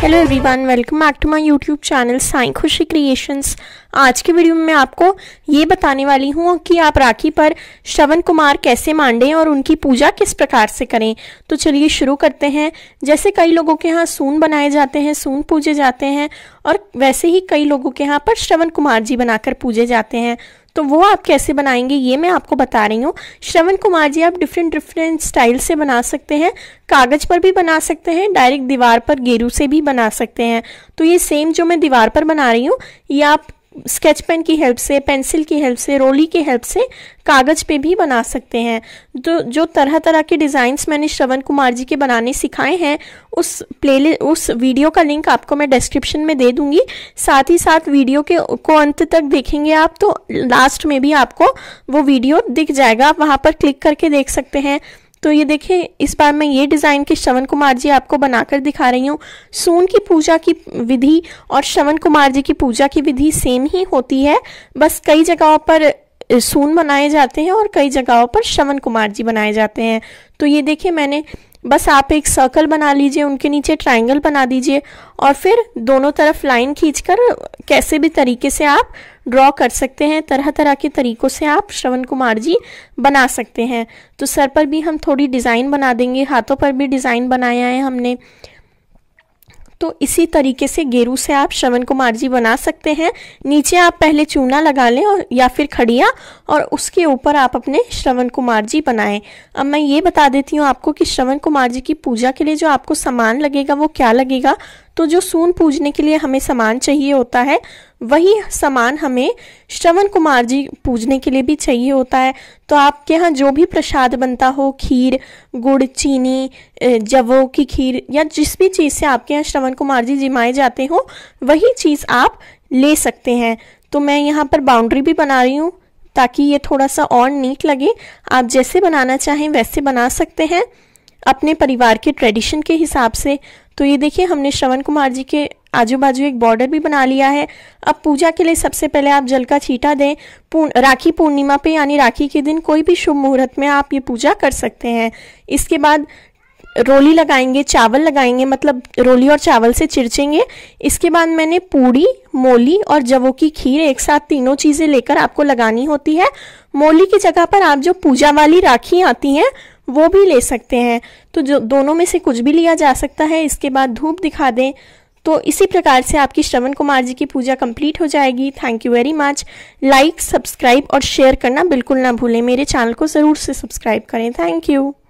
hello everyone welcome back to my YouTube channel Sai Khushi creations आज की video में मैं आपको ये बताने वाली हूँ कि आप राखी पर श्रवण कुमार कैसे मांडें और उनकी पूजा किस प्रकार से करें तो चलिए शुरू करते हैं जैसे कई लोगों के यहाँ सून बनाए जाते हैं सून पूजे जाते हैं और वैसे ही कई लोगों के यहाँ पर श्रवण कुमार जी बनाकर पूजे जाते हैं तो वो आप कैसे बनाएंगे ये मैं आपको बता रही हूँ श्रवण कुमार जी आप डिफरेंट डिफरेंट स्टाइल से बना सकते हैं कागज़ पर भी बना सकते हैं डायरेक्ट दीवार पर गेरू से भी बना सकते हैं तो ये सेम जो मैं दीवार पर बना रही हूँ ये आप स्केच पेन की हेल्प से पेंसिल की हेल्प से रोली की हेल्प से कागज़ पे भी बना सकते हैं तो जो तरह तरह के डिजाइन मैंने श्रवण कुमार जी के बनाने सिखाए हैं उस प्ले उस वीडियो का लिंक आपको मैं डिस्क्रिप्शन में दे दूंगी साथ ही साथ वीडियो के को अंत तक देखेंगे आप तो लास्ट में भी आपको वो वीडियो दिख जाएगा आप वहां पर क्लिक करके देख सकते हैं तो ये देखिए इस बार मैं ये डिज़ाइन के श्रवण कुमार जी आपको बनाकर दिखा रही हूँ सून की पूजा की विधि और श्रवण कुमार जी की पूजा की विधि सेम ही होती है बस कई जगहों पर सून बनाए जाते हैं और कई जगहों पर श्रवण कुमार जी बनाए जाते हैं तो ये देखिए मैंने बस आप एक सर्कल बना लीजिए उनके नीचे ट्राइंगल बना दीजिए और फिर दोनों तरफ लाइन खींचकर कैसे भी तरीके से आप ड्रॉ कर सकते हैं तरह तरह के तरीक़ों से आप श्रवण कुमार जी बना सकते हैं तो सर पर भी हम थोड़ी डिज़ाइन बना देंगे हाथों पर भी डिज़ाइन बनाया है हमने तो इसी तरीके से गेरू से आप श्रवण कुमार जी बना सकते हैं नीचे आप पहले चूना लगा लें और या फिर खड़िया और उसके ऊपर आप अपने श्रवण कुमार जी बनाएं अब मैं ये बता देती हूँ आपको कि श्रवण कुमार जी की पूजा के लिए जो आपको सामान लगेगा वो क्या लगेगा तो जो सून पूजने के लिए हमें सामान चाहिए होता है वही सामान हमें श्रवण कुमार जी पूजने के लिए भी चाहिए होता है तो आपके यहाँ जो भी प्रसाद बनता हो खीर गुड़ चीनी जवो की खीर या जिस भी चीज़ से आपके यहाँ श्रवण कुमार जी जिमाए जाते हो वही चीज़ आप ले सकते हैं तो मैं यहाँ पर बाउंड्री भी बना रही हूँ ताकि ये थोड़ा सा और नीट लगे आप जैसे बनाना चाहें वैसे बना सकते हैं अपने परिवार के ट्रेडिशन के हिसाब से तो ये देखिए हमने श्रवण कुमार जी के आजू बाजू एक बॉर्डर भी बना लिया है अब पूजा के लिए सबसे पहले आप जल का छीटा दें पूर्ण राखी पूर्णिमा पे यानी राखी के दिन कोई भी शुभ मुहूर्त में आप ये पूजा कर सकते हैं इसके बाद रोली लगाएंगे चावल लगाएंगे मतलब रोली और चावल से चिरचेंगे इसके बाद मैंने पूड़ी मोली और जवो की खीर एक साथ तीनों चीज़ें लेकर आपको लगानी होती है मोली की जगह पर आप जो पूजा वाली राखी आती हैं वो भी ले सकते हैं तो जो दोनों में से कुछ भी लिया जा सकता है इसके बाद धूप दिखा दें तो इसी प्रकार से आपकी श्रवण कुमार जी की पूजा कंप्लीट हो जाएगी thank you very much like subscribe और शेयर करना बिल्कुल ना भूलें मेरे चैनल को ज़रूर से सब्सक्राइब करें थैंक यू